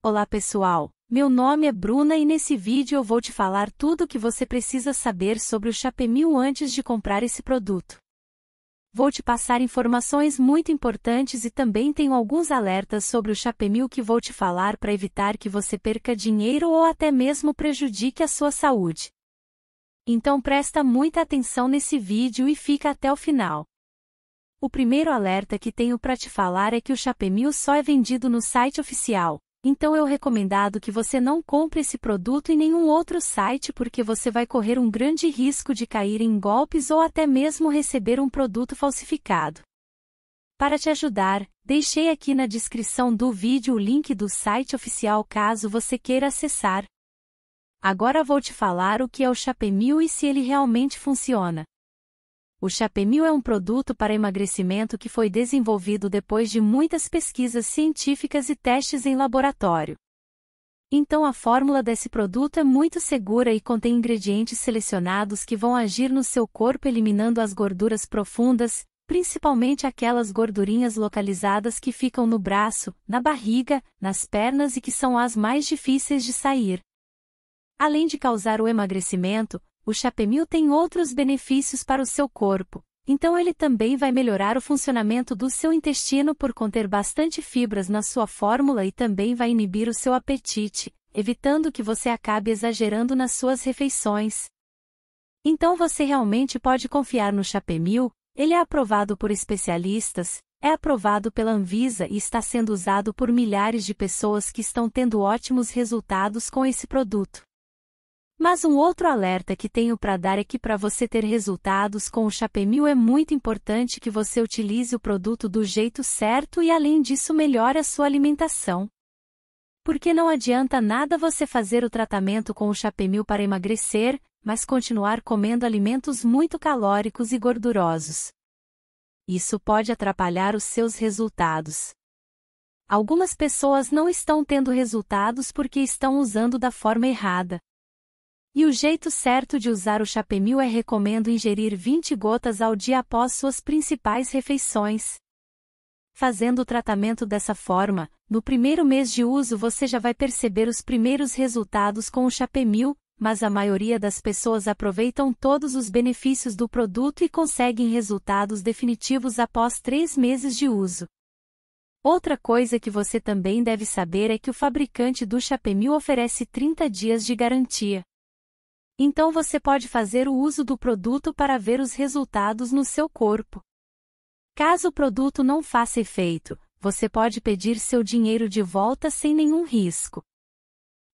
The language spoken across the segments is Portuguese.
Olá pessoal, meu nome é Bruna e nesse vídeo eu vou te falar tudo o que você precisa saber sobre o Chapemil antes de comprar esse produto. Vou te passar informações muito importantes e também tenho alguns alertas sobre o Chapemil que vou te falar para evitar que você perca dinheiro ou até mesmo prejudique a sua saúde. Então presta muita atenção nesse vídeo e fica até o final. O primeiro alerta que tenho para te falar é que o Chapemil só é vendido no site oficial, então eu é recomendado que você não compre esse produto em nenhum outro site porque você vai correr um grande risco de cair em golpes ou até mesmo receber um produto falsificado. Para te ajudar, deixei aqui na descrição do vídeo o link do site oficial caso você queira acessar. Agora vou te falar o que é o Chapemil e se ele realmente funciona. O Chapemil é um produto para emagrecimento que foi desenvolvido depois de muitas pesquisas científicas e testes em laboratório. Então a fórmula desse produto é muito segura e contém ingredientes selecionados que vão agir no seu corpo eliminando as gorduras profundas, principalmente aquelas gordurinhas localizadas que ficam no braço, na barriga, nas pernas e que são as mais difíceis de sair. Além de causar o emagrecimento, o Chapemil tem outros benefícios para o seu corpo, então ele também vai melhorar o funcionamento do seu intestino por conter bastante fibras na sua fórmula e também vai inibir o seu apetite, evitando que você acabe exagerando nas suas refeições. Então você realmente pode confiar no Chapemil, ele é aprovado por especialistas, é aprovado pela Anvisa e está sendo usado por milhares de pessoas que estão tendo ótimos resultados com esse produto. Mas um outro alerta que tenho para dar é que para você ter resultados com o Chapemil é muito importante que você utilize o produto do jeito certo e além disso melhore a sua alimentação. Porque não adianta nada você fazer o tratamento com o Chapemil para emagrecer, mas continuar comendo alimentos muito calóricos e gordurosos. Isso pode atrapalhar os seus resultados. Algumas pessoas não estão tendo resultados porque estão usando da forma errada. E o jeito certo de usar o chapemil é recomendo ingerir 20 gotas ao dia após suas principais refeições. Fazendo o tratamento dessa forma, no primeiro mês de uso você já vai perceber os primeiros resultados com o chapemil, mas a maioria das pessoas aproveitam todos os benefícios do produto e conseguem resultados definitivos após três meses de uso. Outra coisa que você também deve saber é que o fabricante do Chapemil oferece 30 dias de garantia. Então você pode fazer o uso do produto para ver os resultados no seu corpo. Caso o produto não faça efeito, você pode pedir seu dinheiro de volta sem nenhum risco.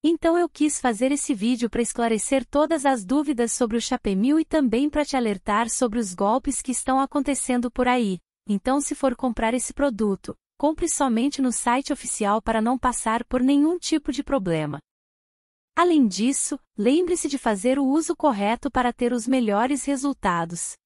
Então eu quis fazer esse vídeo para esclarecer todas as dúvidas sobre o Chapemil e também para te alertar sobre os golpes que estão acontecendo por aí. Então se for comprar esse produto, compre somente no site oficial para não passar por nenhum tipo de problema. Além disso, lembre-se de fazer o uso correto para ter os melhores resultados.